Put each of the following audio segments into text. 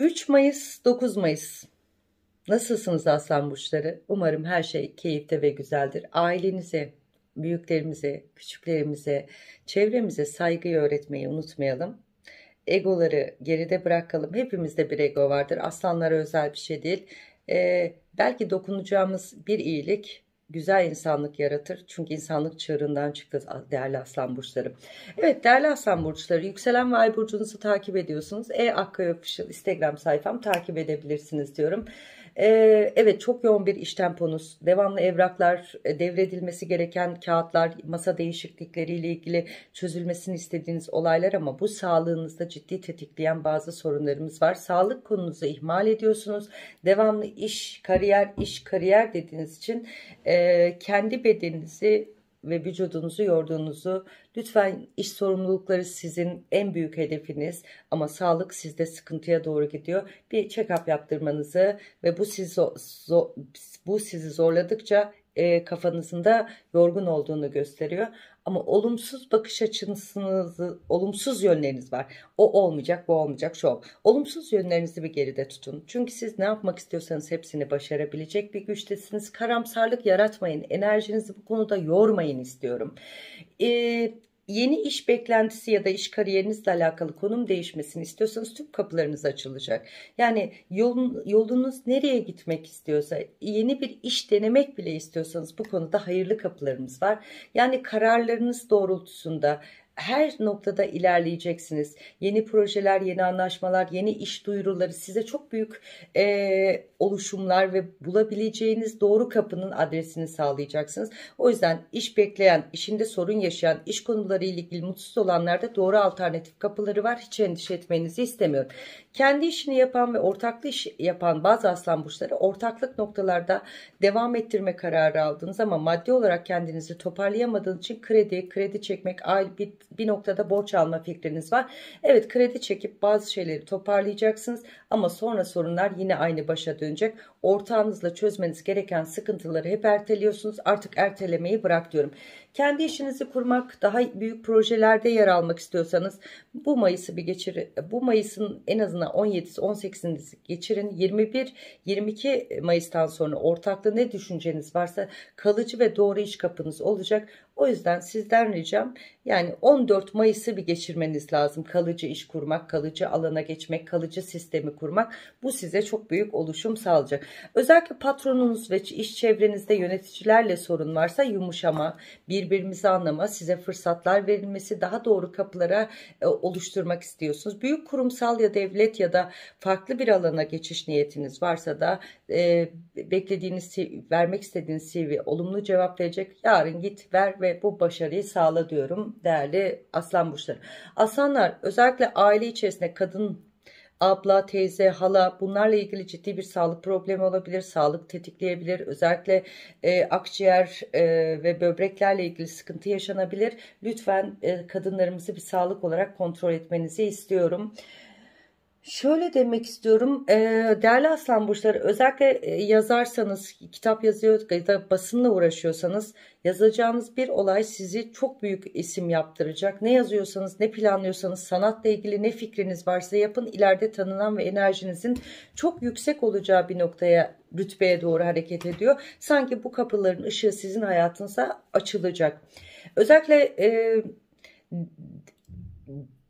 3 Mayıs 9 Mayıs Nasılsınız Aslan Burçları? Umarım her şey keyifte ve güzeldir. Ailenize, büyüklerimize, küçüklerimize, çevremize saygıyı öğretmeyi unutmayalım. Egoları geride bırakalım. Hepimizde bir ego vardır. Aslanlara özel bir şey değil. Ee, belki dokunacağımız bir iyilik güzel insanlık yaratır. Çünkü insanlık çığırından çıktı değerli aslan burçları. Evet değerli aslan burçları yükselen ve ay burcunuzu takip ediyorsunuz. E Akka Yokuş'un Instagram sayfam takip edebilirsiniz diyorum. Ee, evet çok yoğun bir iş temponuz. Devamlı evraklar, e, devredilmesi gereken kağıtlar, masa değişiklikleriyle ilgili çözülmesini istediğiniz olaylar ama bu sağlığınızda ciddi tetikleyen bazı sorunlarımız var. Sağlık konunuzu ihmal ediyorsunuz. Devamlı iş, kariyer, iş, kariyer dediğiniz için e, kendi bedeninizi ve vücudunuzu yorduğunuzu lütfen iş sorumlulukları sizin en büyük hedefiniz ama sağlık sizde sıkıntıya doğru gidiyor. Bir check-up yaptırmanızı ve bu sizi, bu sizi zorladıkça e, kafanızında yorgun olduğunu gösteriyor. Ama olumsuz bakış açınız, olumsuz yönleriniz var. O olmayacak, bu olmayacak, şu ol. Olumsuz yönlerinizi bir geride tutun. Çünkü siz ne yapmak istiyorsanız hepsini başarabilecek bir güçtesiniz. Karamsarlık yaratmayın. Enerjinizi bu konuda yormayın istiyorum. Eee yeni iş beklentisi ya da iş kariyerinizle alakalı konum değişmesini istiyorsanız tüm kapılarınız açılacak. Yani yolun, yolunuz nereye gitmek istiyorsa yeni bir iş denemek bile istiyorsanız bu konuda hayırlı kapılarımız var. Yani kararlarınız doğrultusunda her noktada ilerleyeceksiniz. Yeni projeler, yeni anlaşmalar, yeni iş duyuruları size çok büyük e, oluşumlar ve bulabileceğiniz doğru kapının adresini sağlayacaksınız. O yüzden iş bekleyen, işinde sorun yaşayan, iş konuları ile ilgili mutsuz olanlarda doğru alternatif kapıları var. Hiç endişe etmenizi istemiyorum. Kendi işini yapan ve ortaklı iş yapan bazı aslan burçları ortaklık noktalarda devam ettirme kararı aldınız ama maddi olarak kendinizi toparlayamadığınız için kredi, kredi çekmek, bir bir noktada borç alma fikriniz var. Evet kredi çekip bazı şeyleri toparlayacaksınız ama sonra sorunlar yine aynı başa dönecek. Ortağınızla çözmeniz gereken sıkıntıları hep erteliyorsunuz. Artık ertelemeyi bırak diyorum. Kendi işinizi kurmak, daha büyük projelerde yer almak istiyorsanız bu Mayıs'ı bir geçir bu Mayıs'ın en azından 17'si 18'ini geçirin. 21 22 Mayıs'tan sonra ortakta ne düşünceniz varsa kalıcı ve doğru iş kapınız olacak. O yüzden sizden ricam yani 14 Mayıs'ı bir geçirmeniz lazım. Kalıcı iş kurmak, kalıcı alana geçmek, kalıcı sistemi kurmak. Bu size çok büyük oluşum sağlayacak. Özellikle patronunuz ve iş çevrenizde yöneticilerle sorun varsa yumuşama, birbirimizi anlama, size fırsatlar verilmesi, daha doğru kapılara e, oluşturmak istiyorsunuz. Büyük kurumsal ya devlet ya da farklı bir alana geçiş niyetiniz varsa da e, beklediğiniz vermek istediğiniz CV olumlu cevap verecek. Yarın git ver ve bu başarıyı sağla diyorum değerli aslan burçları. Aslanlar özellikle aile içerisinde kadın abla, teyze, hala bunlarla ilgili ciddi bir sağlık problemi olabilir. Sağlık tetikleyebilir. Özellikle e, akciğer e, ve böbreklerle ilgili sıkıntı yaşanabilir. Lütfen e, kadınlarımızı bir sağlık olarak kontrol etmenizi istiyorum. Şöyle demek istiyorum değerli aslan burçları özellikle yazarsanız kitap yazıyor ya da basınla uğraşıyorsanız yazacağınız bir olay sizi çok büyük isim yaptıracak. Ne yazıyorsanız ne planlıyorsanız sanatla ilgili ne fikriniz varsa yapın ileride tanınan ve enerjinizin çok yüksek olacağı bir noktaya rütbeye doğru hareket ediyor. Sanki bu kapıların ışığı sizin hayatınıza açılacak. Özellikle e,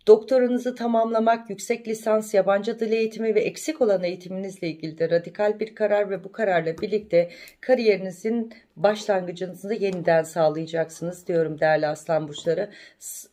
Doktoranızı tamamlamak, yüksek lisans, yabancı dil eğitimi ve eksik olan eğitiminizle ilgili de radikal bir karar ve bu kararla birlikte kariyerinizin başlangıcınızı yeniden sağlayacaksınız diyorum değerli aslan burçları.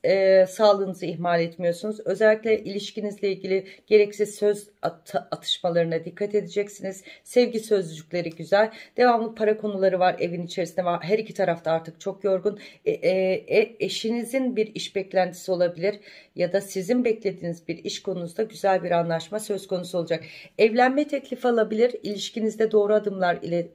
E, sağlığınızı ihmal etmiyorsunuz. Özellikle ilişkinizle ilgili gereksiz söz at atışmalarına dikkat edeceksiniz. Sevgi sözcükleri güzel. Devamlı para konuları var evin içerisinde. Var. Her iki tarafta artık çok yorgun. E, e, e, eşinizin bir iş beklentisi olabilir ya da da sizin beklediğiniz bir iş konusunda güzel bir anlaşma söz konusu olacak. Evlenme teklifi alabilir, ilişkinizde doğru adımlar ile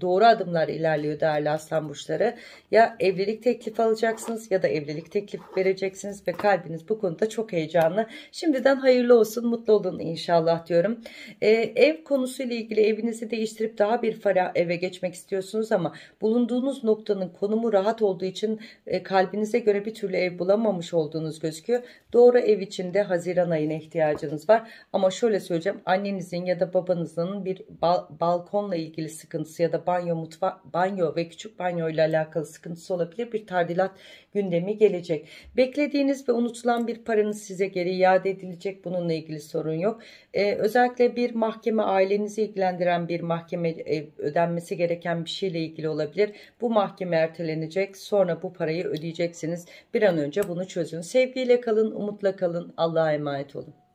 doğru adımlar ilerliyor değerli aslan burçları. Ya evlilik teklifi alacaksınız ya da evlilik teklif vereceksiniz ve kalbiniz bu konuda çok heyecanlı. Şimdiden hayırlı olsun, mutlu olun inşallah diyorum. Ee, ev konusuyla ilgili evinizi değiştirip daha bir ferah eve geçmek istiyorsunuz ama bulunduğunuz noktanın konumu rahat olduğu için e, kalbinize göre bir türlü ev bulamamış olduğunuz gözüküyor. Doğru ev için de Haziran ayına ihtiyacınız var. Ama şöyle söyleyeceğim annenizin ya da babanızın bir bal balkonla ilgili sıkıntısı ya da da banyo, mutfa banyo ve küçük banyo ile alakalı sıkıntısı olabilir bir tardilat gündemi gelecek. Beklediğiniz ve unutulan bir paranız size geri iade edilecek. Bununla ilgili sorun yok. Ee, özellikle bir mahkeme ailenizi ilgilendiren bir mahkeme e, ödenmesi gereken bir şeyle ilgili olabilir. Bu mahkeme ertelenecek. Sonra bu parayı ödeyeceksiniz. Bir an önce bunu çözün. Sevgiyle kalın, umutla kalın. Allah'a emanet olun.